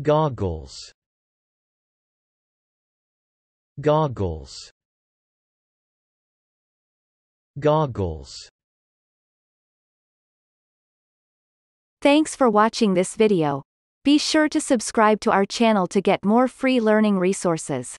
Goggles Goggles Goggles Thanks for watching this video. Be sure to subscribe to our channel to get more free learning resources.